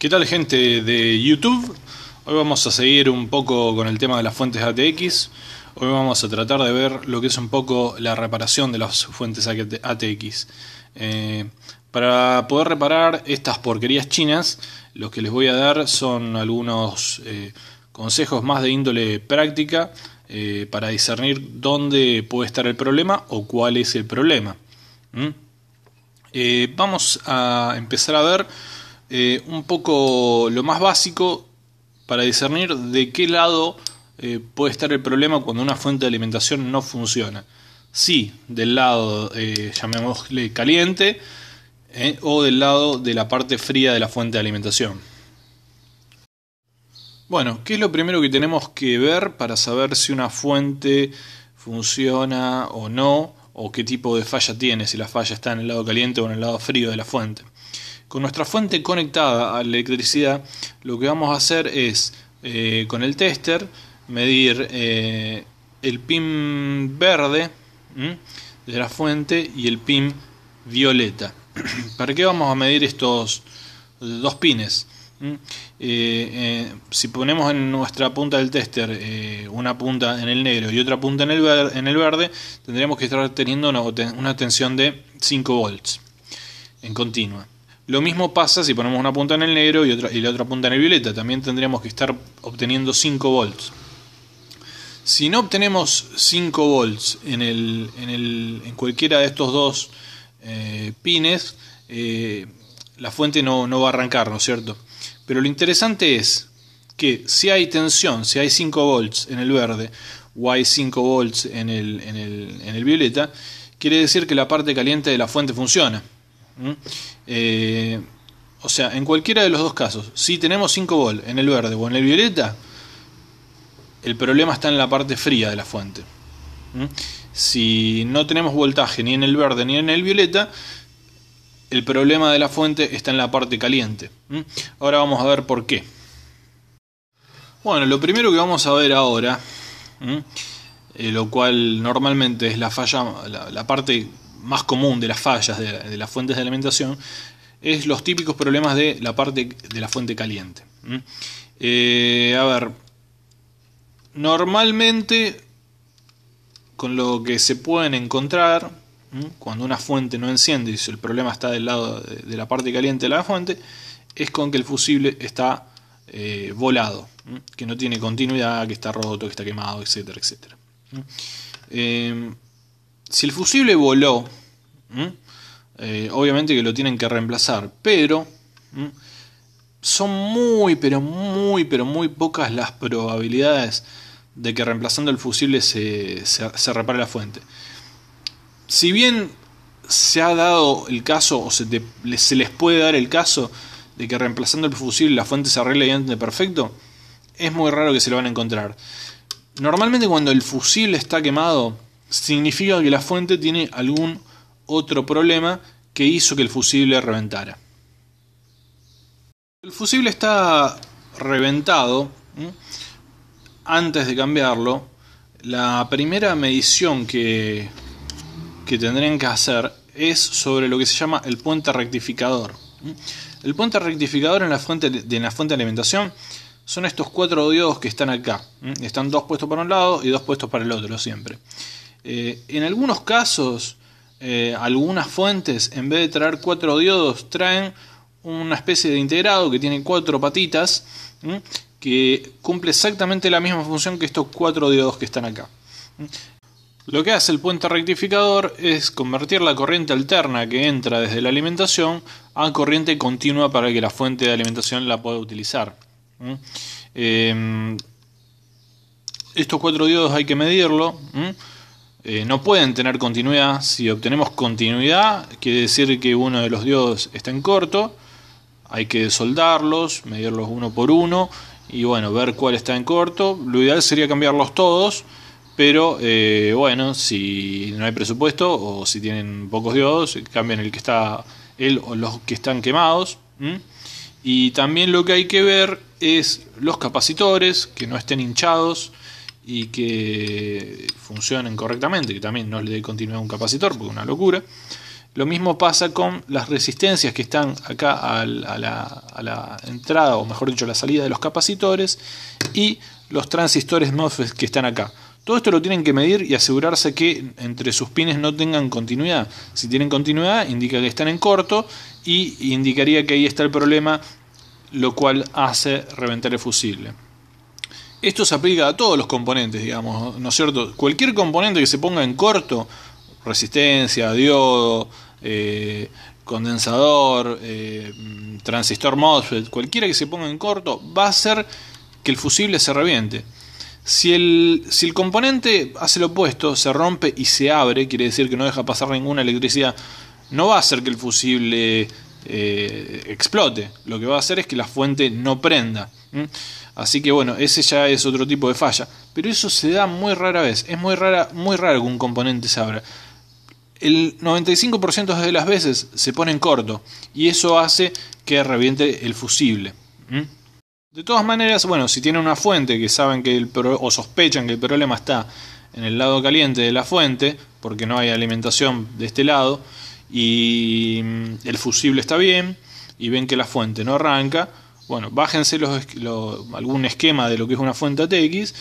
¿Qué tal gente de YouTube? Hoy vamos a seguir un poco con el tema de las fuentes ATX. Hoy vamos a tratar de ver lo que es un poco la reparación de las fuentes ATX. Eh, para poder reparar estas porquerías chinas, lo que les voy a dar son algunos eh, consejos más de índole práctica eh, para discernir dónde puede estar el problema o cuál es el problema. ¿Mm? vamos a empezar a ver eh, un poco lo más básico para discernir de qué lado eh, puede estar el problema cuando una fuente de alimentación no funciona. Si del lado, eh, llamémosle caliente, o del lado de la parte fría de la fuente de alimentación. Bueno, ¿qué es lo primero que tenemos que ver para saber si una fuente funciona o no? o qué tipo de falla tiene, si la falla está en el lado caliente o en el lado frío de la fuente. Con nuestra fuente conectada a la electricidad, lo que vamos a hacer es, eh, con el tester, medir eh, el pin verde de la fuente y el pin violeta. ¿Para qué vamos a medir estos dos pines? Eh, si ponemos en nuestra punta del tester una punta en el negro y otra punta en el, verde, tendríamos que estar teniendo una, una tensión de 5 volts en continua. Lo mismo pasa si ponemos una punta en el negro y, otra, y la otra punta en el violeta. También tendríamos que estar obteniendo 5 volts. Si no obtenemos 5 volts en, cualquiera de estos dos eh, pines, eh, la fuente no, va a arrancar, ¿no es cierto? Pero lo interesante es que si hay tensión, si hay 5 volts en el verde o hay 5 volts en el, en el violeta, quiere decir que la parte caliente de la fuente funciona. ¿Mm? Eh, o sea, en cualquiera de los dos casos, si tenemos 5 v en el verde o en el violeta, el problema está en la parte fría de la fuente. ¿Mm? Si no tenemos voltaje ni en el verde ni en el violeta, el problema de la fuente está en la parte caliente. ¿Mm? Ahora vamos a ver por qué. Bueno, lo primero que vamos a ver ahora, eh, lo cual normalmente es la falla, la parte más común de las fallas de, las fuentes de alimentación es los típicos problemas de la parte de la fuente caliente. ¿Mm? Eh, a ver, normalmente con lo que se pueden encontrar ¿Mm? cuando una fuente no enciende y el problema está del lado de la parte caliente de la fuente, es con que el fusible está eh, volado, ¿Mm? que no tiene continuidad, que está roto, que está quemado, etcétera, etcétera. Eh, si el fusible voló, eh, obviamente que lo tienen que reemplazar, pero son muy, pero muy, pero muy pocas las probabilidades de que reemplazando el fusible se, repare la fuente. Si bien se ha dado el caso, o se, se, les puede dar el caso, de que reemplazando el fusible la fuente se arregle y de perfecto, es muy raro que se lo van a encontrar. Normalmente cuando el fusible está quemado, significa que la fuente tiene algún otro problema que hizo que el fusible reventara. El fusible está reventado. Antes de cambiarlo, la primera medición que, que tendrían que hacer es sobre lo que se llama el puente rectificador. El puente rectificador en la fuente de, la fuente de alimentación son estos cuatro diodos que están acá. Están dos puestos para un lado y dos puestos para el otro siempre. Eh, en algunos casos, eh, algunas fuentes, en vez de traer cuatro diodos, traen una especie de integrado que tiene cuatro patitas, que cumple exactamente la misma función que estos cuatro diodos que están acá. Lo que hace el puente rectificador es convertir la corriente alterna que entra desde la alimentación a corriente continua para que la fuente de alimentación la pueda utilizar. Eh, estos cuatro diodos hay que medirlo. Eh, no pueden tener continuidad. Si obtenemos continuidad, quiere decir que uno de los diodos está en corto. Hay que soldarlos, medirlos uno por uno y bueno, ver cuál está en corto. Lo ideal sería cambiarlos todos, pero eh, bueno, si no hay presupuesto o si tienen pocos diodos, cambian el que está él o los que están quemados. Y también lo que hay que ver es los capacitores, que no estén hinchados y que funcionen correctamente, que también no le dé continuidad a un capacitor, porque es una locura. Lo mismo pasa con las resistencias que están acá a la, entrada, o mejor dicho, a la salida de los capacitores, y los transistores MOSFET que están acá. Todo esto lo tienen que medir y asegurarse que entre sus pines no tengan continuidad. Si tienen continuidad, indica que están en corto y indicaría que ahí está el problema, lo cual hace reventar el fusible esto se aplica a todos los componentes, digamos, ¿no es cierto? Cualquier componente que se ponga en corto, resistencia, diodo, eh, condensador, eh, transistor MOSFET, cualquiera que se ponga en corto, va a hacer que el fusible se reviente. Si el, si el componente hace lo opuesto, se rompe y se abre, quiere decir que no deja pasar ninguna electricidad, no va a hacer que el fusible eh, explote. Lo que va a hacer es que la fuente no prenda. Así que bueno, ese ya es otro tipo de falla. Pero eso se da muy rara vez. Es muy, rara, muy raro que un componente se abra. El 95% de las veces se pone en corto. Y eso hace que reviente el fusible. De todas maneras, bueno, si tienen una fuente que saben que el o sospechan que el problema está en el lado caliente de la fuente, porque no hay alimentación de este lado, y mm, el fusible está bien, y ven que la fuente no arranca, bueno, bájense algún esquema de lo que es una fuente ATX.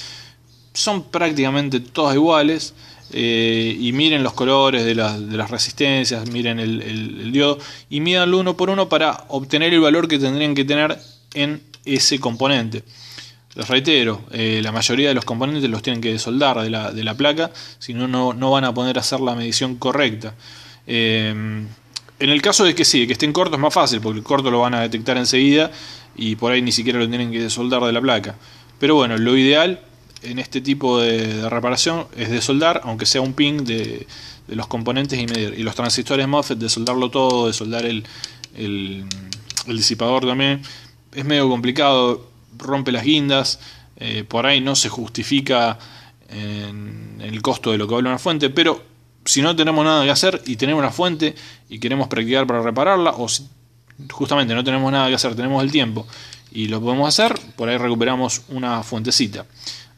Son prácticamente todas iguales. Eh, y miren los colores de, las, resistencias, miren el, diodo y mídanlo uno por uno para obtener el valor que tendrían que tener en ese componente. Les reitero, eh, la mayoría de los componentes los tienen que desoldar de la, placa, si no, no van a poder hacer la medición correcta. Eh, en el caso de que sí, que estén cortos es más fácil, porque el corto lo van a detectar enseguida y por ahí ni siquiera lo tienen que desoldar de la placa. Pero bueno, lo ideal en este tipo de, reparación es desoldar, aunque sea un ping de, los componentes y medir. Y los transistores MOSFET, desoldarlo todo, de soldar el, el, disipador también, es medio complicado, rompe las guindas, eh, por ahí no se justifica en el costo de lo que vale una fuente, pero si no tenemos nada que hacer y tenemos una fuente y queremos practicar para repararla, o justamente no tenemos nada que hacer, tenemos el tiempo y lo podemos hacer, por ahí recuperamos una fuentecita.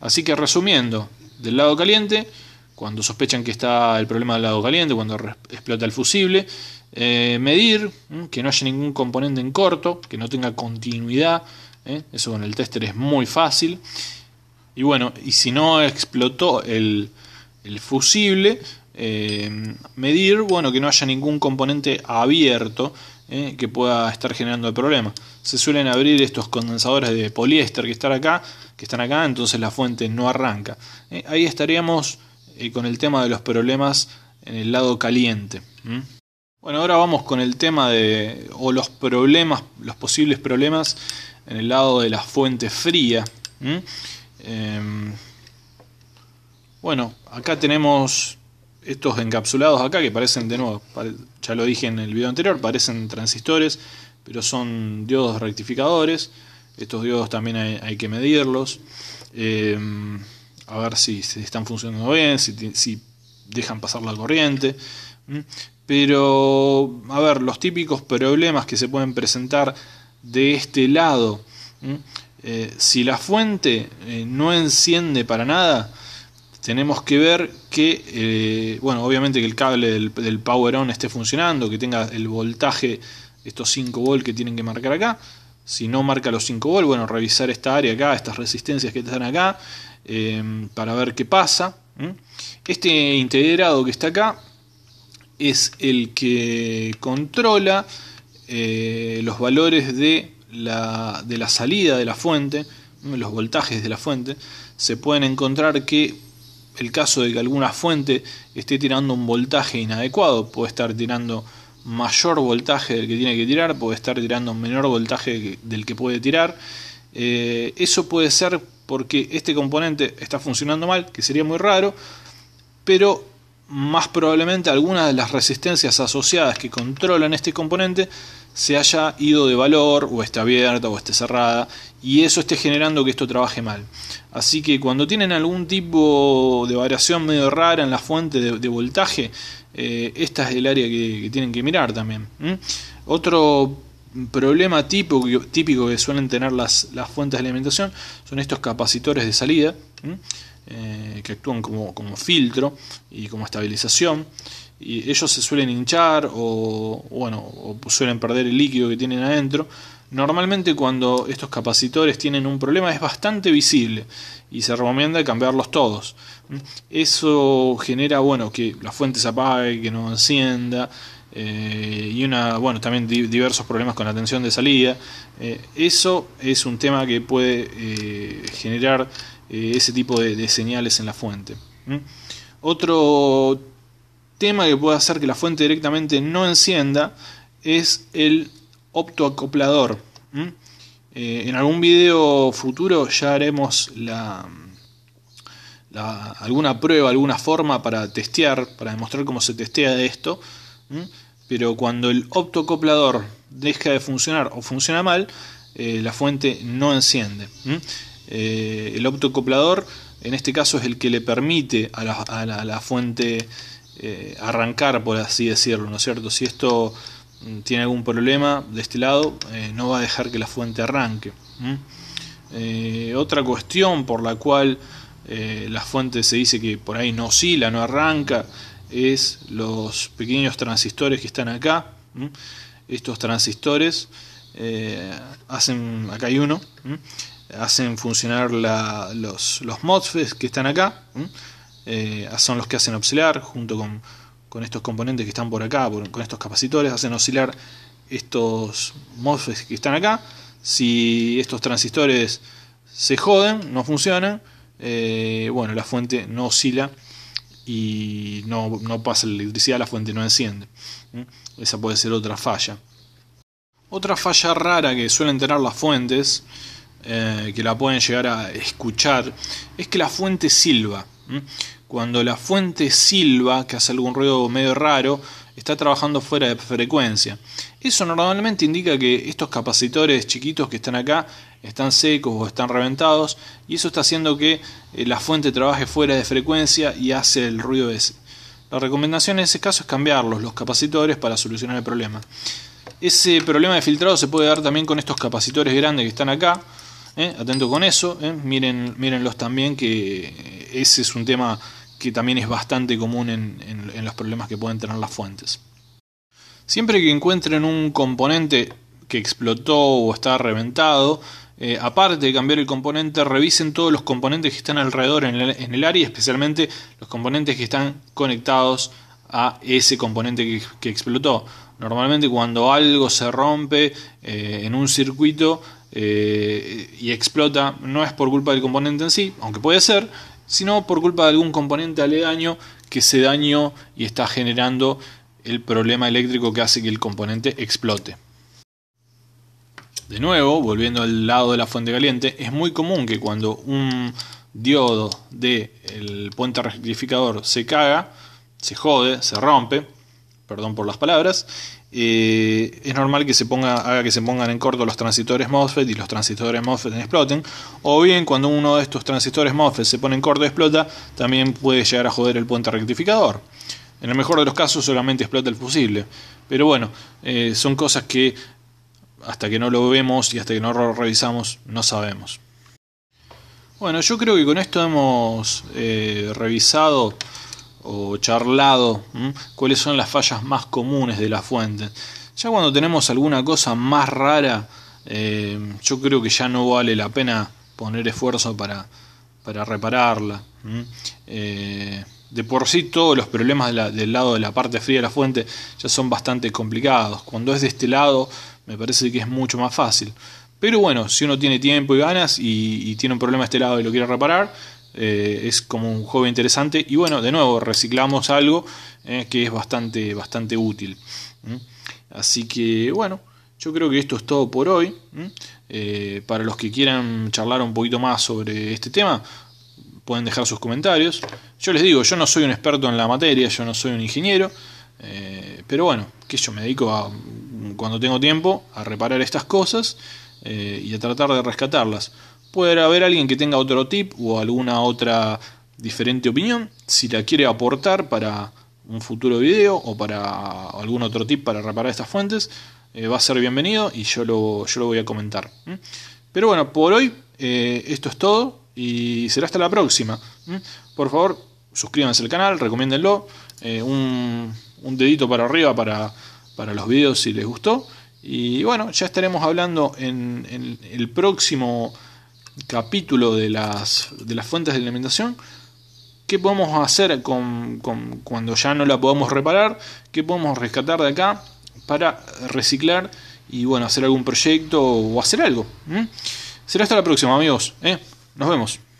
Así que resumiendo, del lado caliente, cuando sospechan que está el problema del lado caliente, cuando explota el fusible, eh, medir, que no haya ningún componente en corto, que no tenga continuidad, ¿eh? eso con el tester es muy fácil. Y bueno, y si no explotó el, fusible, eh, medir, bueno, que no haya ningún componente abierto, ¿eh? que pueda estar generando el problema. Se suelen abrir estos condensadores de poliéster que están acá, que están acá, entonces la fuente no arranca. ¿Eh? ahí estaríamos eh, con el tema de los problemas en el lado caliente. Bueno, ahora vamos con el tema de o los problemas, los posibles problemas en el lado de la fuente fría. Em, bueno, acá tenemos estos encapsulados acá, que parecen, de nuevo, ya lo dije en el video anterior, parecen transistores, pero son diodos rectificadores. Estos diodos también hay, que medirlos. Em, a ver si, están funcionando bien, si, dejan pasar la corriente. Pero, a ver, los típicos problemas que se pueden presentar de este lado. Eh, si la fuente eh, no enciende para nada, tenemos que ver que, eh, bueno, obviamente que el cable del, power on esté funcionando, que tenga el voltaje, estos 5 volt que tienen que marcar acá. Si no marca los 5 volt, bueno, revisar esta área acá, estas resistencias que están acá, eh, para ver qué pasa. Este integrado que está acá es el que controla eh, los valores de la, de la salida de la fuente, los voltajes de la fuente. Se pueden encontrar que el caso de que alguna fuente esté tirando un voltaje inadecuado, puede estar tirando mayor voltaje del que tiene que tirar, puede estar tirando menor voltaje del que puede tirar. Eh, eso puede ser porque este componente está funcionando mal, que sería muy raro, pero más probablemente alguna de las resistencias asociadas que controlan este componente se haya ido de valor o esté abierta o esté cerrada y eso esté generando que esto trabaje mal. Así que cuando tienen algún tipo de variación medio rara en la fuente de, voltaje, eh, esta es el área que, tienen que mirar también. Otro problema típico, típico que suelen tener las, fuentes de alimentación son estos capacitores de salida eh, que actúan como, como filtro y como estabilización y ellos se suelen hinchar o bueno o suelen perder el líquido que tienen adentro Normalmente cuando estos capacitores tienen un problema es bastante visible y se recomienda cambiarlos todos. Eso genera, bueno, que la fuente se apague, que no encienda eh, y una, bueno, también diversos problemas con la tensión de salida. Eh, eso es un tema que puede eh, generar ese tipo de, señales en la fuente. ¿Mm? Otro tema que puede hacer que la fuente directamente no encienda es el optoacoplador. ¿Mm? Eh, en algún video futuro ya haremos la, alguna prueba, alguna forma para testear, para demostrar cómo se testea de esto. ¿Mm? Pero cuando el optoacoplador deja de funcionar o funciona mal, eh, la fuente no enciende. ¿Mm? Eh, el optoacoplador en este caso es el que le permite a la, fuente arrancar, por así decirlo, ¿no es cierto? Si esto Mm, tiene algún problema de este lado, eh, no va a dejar que la fuente arranque. Eh, otra cuestión por la cual eh, la fuente se dice que por ahí no oscila, no arranca, es los pequeños transistores que están acá. Estos transistores hacen, acá hay uno, hacen funcionar los, los MOSFETs que están acá, son los que hacen oscilar junto con con estos componentes que están por acá, con estos capacitores, hacen oscilar estos MOSFETs que están acá. Si estos transistores se joden, no funcionan, eh, bueno, la fuente no oscila y no, pasa la electricidad, la fuente no enciende. Esa puede ser otra falla. Otra falla rara que suelen tener las fuentes, eh, que la pueden llegar a escuchar, es que la fuente silba cuando la fuente silba, que hace algún ruido medio raro, está trabajando fuera de frecuencia. Eso normalmente indica que estos capacitores chiquitos que están acá están secos o están reventados y eso está haciendo que eh, la fuente trabaje fuera de frecuencia y hace el ruido ese. La recomendación en ese caso es cambiarlos, los capacitores, para solucionar el problema. Ese problema de filtrado se puede dar también con estos capacitores grandes que están acá. ¿eh? Atento con eso, ¿eh? mírenlos también que ese es un tema que también es bastante común en, los problemas que pueden tener las fuentes. Siempre que encuentren un componente que explotó o está reventado, eh, aparte de cambiar el componente, revisen todos los componentes que están alrededor en el, área, especialmente los componentes que están conectados a ese componente que, explotó. Normalmente cuando algo se rompe eh, en un circuito eh, y explota, no es por culpa del componente en sí, aunque puede ser, sino por culpa de algún componente aledaño que se dañó y está generando el problema eléctrico que hace que el componente explote. De nuevo, volviendo al lado de la fuente caliente, es muy común que cuando un diodo del puente rectificador se caga, se jode, se rompe, perdón por las palabras, eh, es normal que se ponga, haga que se pongan en corto los transistores MOSFET y los transistores MOSFET exploten. O bien cuando uno de estos transistores MOSFET se pone en corto y explota, también puede llegar a joder el puente rectificador. En el mejor de los casos solamente explota el fusible. Pero bueno, eh, son cosas que hasta que no lo vemos y hasta que no lo revisamos no sabemos. Bueno, yo creo que con esto hemos eh, revisado o charlado cuáles son las fallas más comunes de la fuente. Ya cuando tenemos alguna cosa más rara, eh, yo creo que ya no vale la pena poner esfuerzo para, para repararla. Eh, de por sí todos los problemas del lado de la parte fría de la fuente ya son bastante complicados. Cuando es de este lado me parece que es mucho más fácil. Pero bueno, si uno tiene tiempo y ganas y, y tiene un problema de este lado y lo quiere reparar, eh, es como un juego interesante y bueno, de nuevo, reciclamos algo eh, que es bastante, bastante útil. Así que bueno, yo creo que esto es todo por hoy. Eh, para los que quieran charlar un poquito más sobre este tema, pueden dejar sus comentarios. Yo les digo, yo no soy un experto en la materia, yo no soy un ingeniero, pero bueno, que yo me dedico a, cuando tengo tiempo a reparar estas cosas y a tratar de rescatarlas. Puede haber alguien que tenga otro tip o alguna otra diferente opinión. Si la quiere aportar para un futuro video o para algún otro tip para reparar estas fuentes, eh, va a ser bienvenido y yo lo, yo lo voy a comentar. Pero bueno, por hoy eh, esto es todo y será hasta la próxima. Por favor, suscríbanse al canal, recomiéndenlo. Eh, un, dedito para arriba para, los videos si les gustó. Y bueno, ya estaremos hablando en el próximo capítulo de las, de las fuentes de alimentación. ¿Qué podemos hacer con, cuando ya no la podemos reparar? ¿Qué podemos rescatar de acá para reciclar y bueno, hacer algún proyecto o hacer algo? ¿Mm? Será hasta la próxima, amigos. ¿eh? Nos vemos.